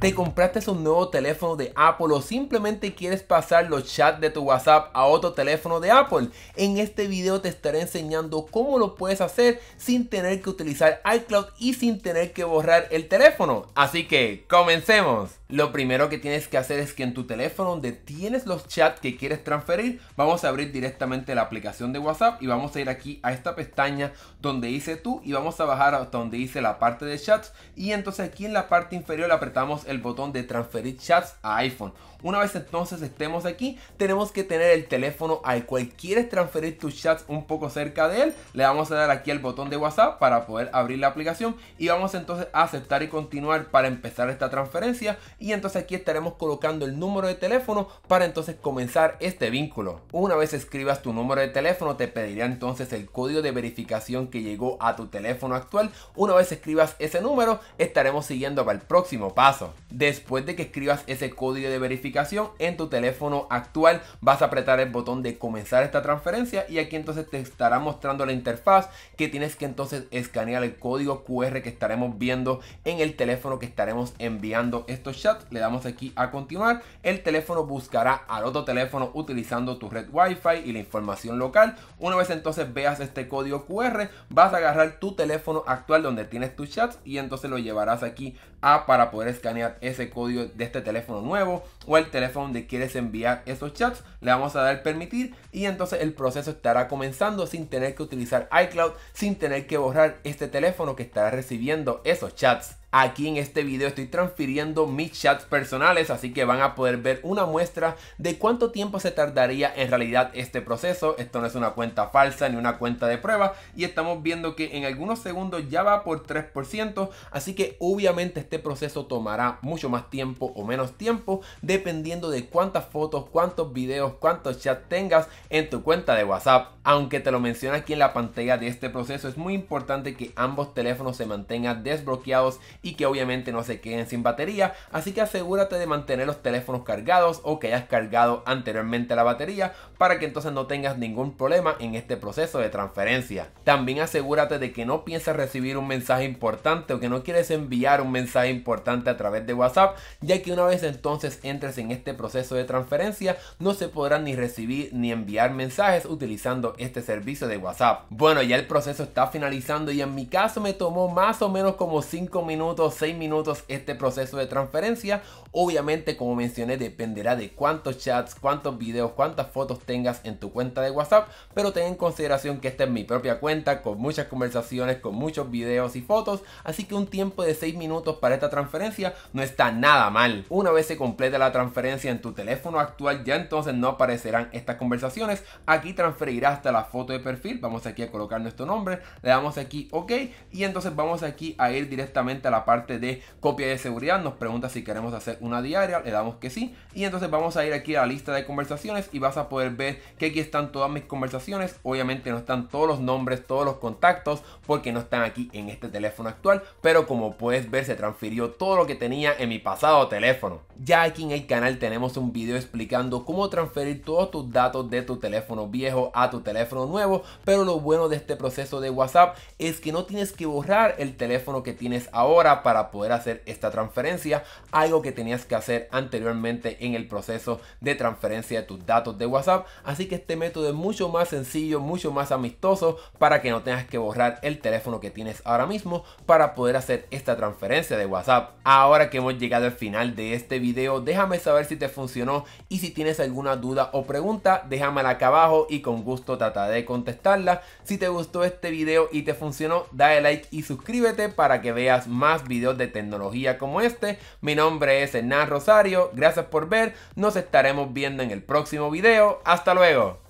¿Te compraste un nuevo teléfono de Apple o simplemente quieres pasar los chats de tu WhatsApp a otro teléfono de Apple? En este video te estaré enseñando cómo lo puedes hacer sin tener que utilizar iCloud y sin tener que borrar el teléfono. Así que, comencemos. Lo primero que tienes que hacer es que en tu teléfono donde tienes los chats que quieres transferir, vamos a abrir directamente la aplicación de WhatsApp y vamos a ir aquí a esta pestaña donde dice tú y vamos a bajar hasta donde dice la parte de chats y entonces aquí en la parte inferior apretamos el botón de transferir chats a iPhone una vez entonces estemos aquí, tenemos que tener el teléfono al cual quieres transferir tus chats un poco cerca de él. Le vamos a dar aquí al botón de WhatsApp para poder abrir la aplicación y vamos entonces a aceptar y continuar para empezar esta transferencia. Y entonces aquí estaremos colocando el número de teléfono para entonces comenzar este vínculo. Una vez escribas tu número de teléfono, te pedirá entonces el código de verificación que llegó a tu teléfono actual. Una vez escribas ese número, estaremos siguiendo para el próximo paso. Después de que escribas ese código de verificación, en tu teléfono actual. Vas a apretar el botón de comenzar esta transferencia y aquí entonces te estará mostrando la interfaz que tienes que entonces escanear el código QR que estaremos viendo en el teléfono que estaremos enviando estos chats. Le damos aquí a continuar. El teléfono buscará al otro teléfono utilizando tu red Wi-Fi y la información local. Una vez entonces veas este código QR, vas a agarrar tu teléfono actual donde tienes tus chats y entonces lo llevarás aquí a para poder escanear ese código de este teléfono nuevo o el teléfono donde quieres enviar esos chats. Le vamos a dar permitir y entonces el proceso estará comenzando sin tener que utilizar iCloud, sin tener que borrar este teléfono que estará recibiendo esos chats aquí en este video estoy transfiriendo mis chats personales, así que van a poder ver una muestra de cuánto tiempo se tardaría en realidad este proceso. Esto no es una cuenta falsa ni una cuenta de prueba y estamos viendo que en algunos segundos ya va por 3%, así que obviamente este proceso tomará mucho más tiempo o menos tiempo dependiendo de cuántas fotos, cuántos videos, cuántos chats tengas en tu cuenta de WhatsApp. Aunque te lo menciona aquí en la pantalla de este proceso, es muy importante que ambos teléfonos se mantengan desbloqueados y que obviamente no se queden sin batería, así que asegúrate de mantener los teléfonos cargados o que hayas cargado anteriormente la batería para que entonces no tengas ningún problema en este proceso de transferencia. También asegúrate de que no piensas recibir un mensaje importante o que no quieres enviar un mensaje importante a través de WhatsApp, ya que una vez entonces entres en este proceso de transferencia no se podrán ni recibir ni enviar mensajes utilizando este servicio de WhatsApp. Bueno, ya el proceso está finalizando y en mi caso me tomó más o menos como 5 minutos minutos, 6 minutos este proceso de transferencia. Obviamente, como mencioné, dependerá de cuántos chats, cuántos videos, cuántas fotos tengas en tu cuenta de WhatsApp, pero ten en consideración que esta es mi propia cuenta con muchas conversaciones, con muchos videos y fotos, así que un tiempo de 6 minutos para esta transferencia no está nada mal. Una vez se completa la transferencia en tu teléfono actual, ya entonces no aparecerán estas conversaciones. Aquí transferirás hasta la foto de perfil, vamos aquí a colocar nuestro nombre, le damos aquí OK y entonces vamos aquí a ir directamente a la parte de copia de seguridad, nos pregunta si queremos hacer una diaria, le damos que sí. Y entonces vamos a ir aquí a la lista de conversaciones y vas a poder ver que aquí están todas mis conversaciones. Obviamente no están todos los nombres, todos los contactos, porque no están aquí en este teléfono actual. Pero como puedes ver, se transfirió todo lo que tenía en mi pasado teléfono. Ya aquí en el canal tenemos un video explicando cómo transferir todos tus datos de tu teléfono viejo a tu teléfono nuevo. Pero lo bueno de este proceso de WhatsApp es que no tienes que borrar el teléfono que tienes ahora para poder hacer esta transferencia, algo que tenías que hacer anteriormente en el proceso de transferencia de tus datos de WhatsApp. Así que este método es mucho más sencillo, mucho más amistoso para que no tengas que borrar el teléfono que tienes ahora mismo para poder hacer esta transferencia de WhatsApp. Ahora que hemos llegado al final de este video, déjame saber si te funcionó y si tienes alguna duda o pregunta, déjamela acá abajo y con gusto trataré de contestarla. Si te gustó este video y te funcionó, dale like y suscríbete para que veas más Vídeos videos de tecnología como este. Mi nombre es Hernán Rosario, gracias por ver, nos estaremos viendo en el próximo video. ¡Hasta luego!